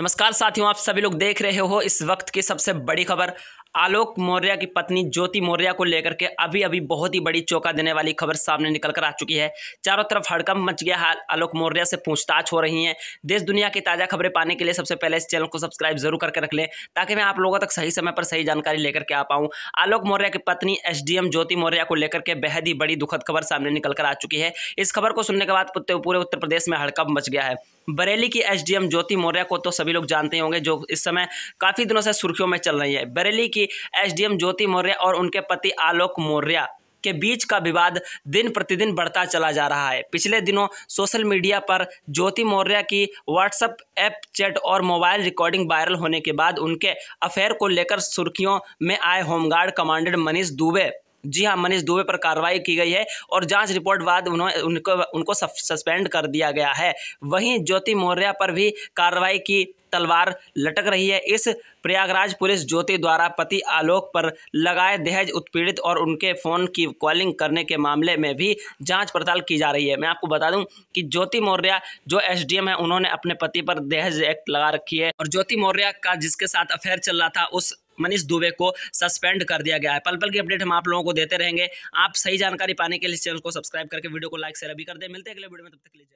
नमस्कार साथियों आप सभी लोग देख रहे हो इस वक्त की सबसे बड़ी खबर आलोक मौर्य की पत्नी ज्योति मौर्य को लेकर के अभी अभी बहुत ही बड़ी चौंका देने वाली खबर सामने निकल कर आ चुकी है चारों तरफ हड़कंप मच गया हाल आलोक मौर्य से पूछताछ हो रही है देश दुनिया की ताज़ा खबरें पाने के लिए सबसे पहले इस चैनल को सब्सक्राइब जरूर करके रख लें ताकि मैं आप लोगों तक सही समय पर सही जानकारी लेकर के आ पाऊँ आलोक मौर्य की पत्नी एस ज्योति मौर्य को लेकर के बेहद ही बड़ी दुखद खबर सामने निकल कर आ चुकी है इस खबर को सुनने के बाद पूरे उत्तर प्रदेश में हड़कंप मच गया है बरेली की एसडीएम ज्योति मौर्य को तो सभी लोग जानते होंगे जो इस समय काफ़ी दिनों से सुर्खियों में चल रही है बरेली की की एसडीएम ज्योति मौर्य और उनके पति आलोक मौर्य के बीच का विवाद दिन प्रतिदिन बढ़ता चला जा रहा है पिछले दिनों सोशल मीडिया पर ज्योति मौर्य की व्हाट्सएप ऐप चैट और मोबाइल रिकॉर्डिंग वायरल होने के बाद उनके अफेयर को लेकर सुर्खियों में आए होमगार्ड कमांडेंट मनीष दुबे जी हां मनीष दुबे पर कार्रवाई की गई है और जांच रिपोर्ट बाद उन्होंने उनको उनको सस्पेंड कर दिया गया है वहीं ज्योति मौर्य पर भी कार्रवाई की तलवार लटक रही है इस प्रयागराज पुलिस ज्योति द्वारा पति आलोक पर लगाए दहेज उत्पीड़ित और उनके फ़ोन की कॉलिंग करने के मामले में भी जांच पड़ताल की जा रही है मैं आपको बता दूं कि ज्योति मौर्य जो एसडीएम है उन्होंने अपने पति पर दहेज एक्ट लगा रखी है और ज्योति मौर्य का जिसके साथ अफेयर चल रहा था उस मनीष दुबे को सस्पेंड कर दिया गया है पल पल की अपडेट हम आप लोगों को देते रहेंगे आप सही जानकारी पाने के लिए चैनल को सब्सक्राइब करके वीडियो को लाइक शेयर भी कर दे मिलते हैं अगले वीडियो में तब तक लीजिए